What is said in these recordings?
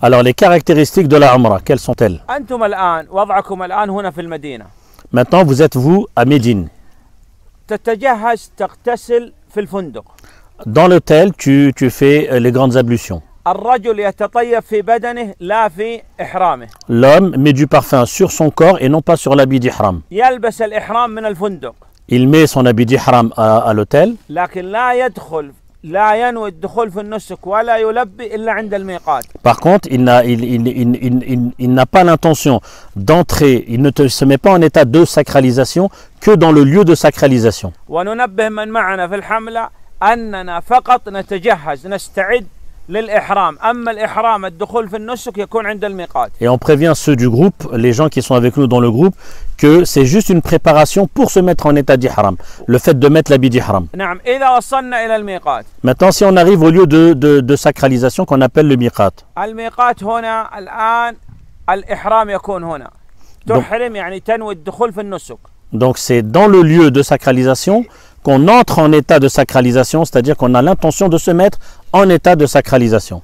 Alors les caractéristiques de la quelles sont-elles Maintenant vous êtes vous à Médine. Dans l'hôtel tu, fais euh, les grandes ablutions. L'homme met du parfum sur son corps et non pas sur l'habit d'Ihram. Il met son habit d'Ihram à, à l'hôtel. Par contre, il n'a pas l'intention d'entrer, il ne se met pas en état de sacralisation que dans le lieu de sacralisation. Et on prévient ceux du groupe, les gens qui sont avec nous dans le groupe, que c'est juste une préparation pour se mettre en état d'ihram, le fait de mettre l'habit d'ihram. Maintenant, si on arrive au lieu de, sacralisation qu'on appelle le miqat. Donc, donc c'est dans le lieu de sacralisation qu'on entre en état de sacralisation, c'est-à-dire qu'on a l'intention de se mettre en état de sacralisation.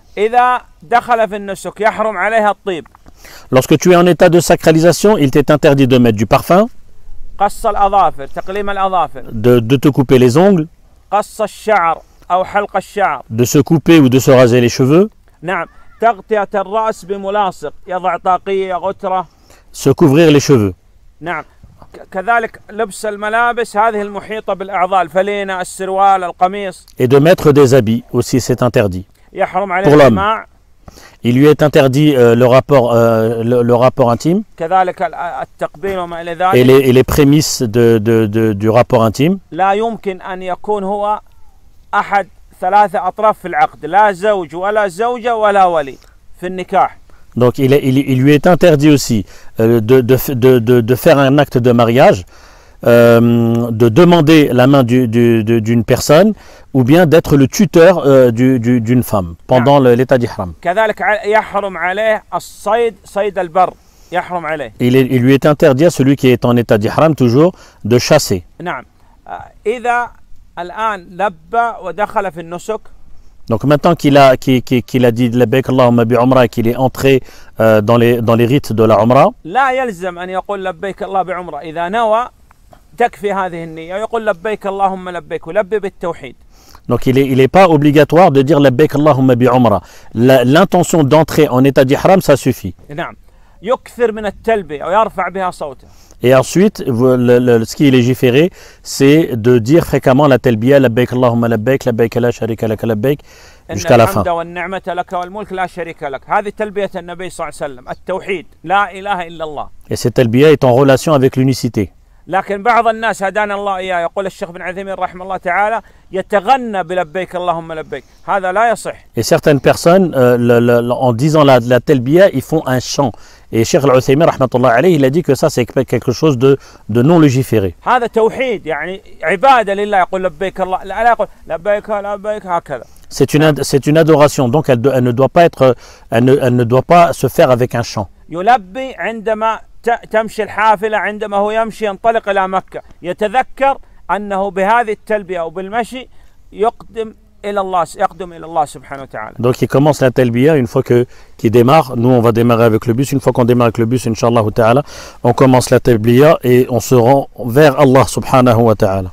Lorsque tu es en état de sacralisation, il t'est interdit de mettre du parfum, de, te couper les ongles, de se couper ou de se raser les cheveux. Se couvrir les cheveux. Et de mettre des habits aussi, c'est interdit. Pour l'homme. Il lui est interdit euh, le, rapport, euh, le, le, rapport intime et les, et les prémices de, de, de, du rapport intime. ثلاثة أطراف في العقد لا زوج ولا زوجة ولا ولي في النكاح Donc il, lui est interdit aussi euh, de, de, faire un acte de mariage, euh, de demander la main d'une du, personne ou bien d'être le tuteur euh, d'une femme pendant l'état d'Ihram. Il, il lui est interdit à celui qui est en état d'Ihram toujours de chasser. Donc maintenant qu'il a, qui a dit labbaik Allahumma bi umra qu'il est entré euh, dans, les, dans les rites de la Omra, Donc il n'est il pas obligatoire de dire labbaik Allahumma bi umra. L'intention d'entrer en état d'ihram ça suffit. يكثر من التلبية أو يرفع بها صوته Et ensuite, le, le, ce qui est légiféré, c'est de dire fréquemment la telbiya, la baik Allahumma la baik, la baik la sharika lak la baik, jusqu'à la fin. Et cette telbiya est en relation avec l'unicité. لكن بعض الناس هدانا الله إياه يقول الشيخ بن عثيمين رحمه الله تعالى يتغنى بلبيك اللهم لبيك هذا لا يصح. Et certaines personnes euh, le, le, en disant la, la telbiya ils font un chant. Et Cheikh Al-Uthaymin, rahmatullah alayh, il a dit que ça, c'est quelque chose de, de non légiféré. هذا توحيد يعني عبادة لله يقول لبيك الله لا يقول لبيك لبيك هكذا. C'est une, c'est une adoration, donc elle, elle ne doit pas être, elle ne, elle ne doit pas se faire avec un chant. يلبي عندما تمشي الحافلة عندما هو يمشي ينطلق إلى مكة يتذكر أنه بهذه التلبية أو بالمشي يقدم Donc il commence la Talbiyah une fois que qu'il démarre. Nous on va démarrer avec le bus. Une fois qu'on démarre avec le bus, Inch'Allah, ta'ala, on commence la Talbiyah et on se rend vers Allah subhanahu wa ta'ala.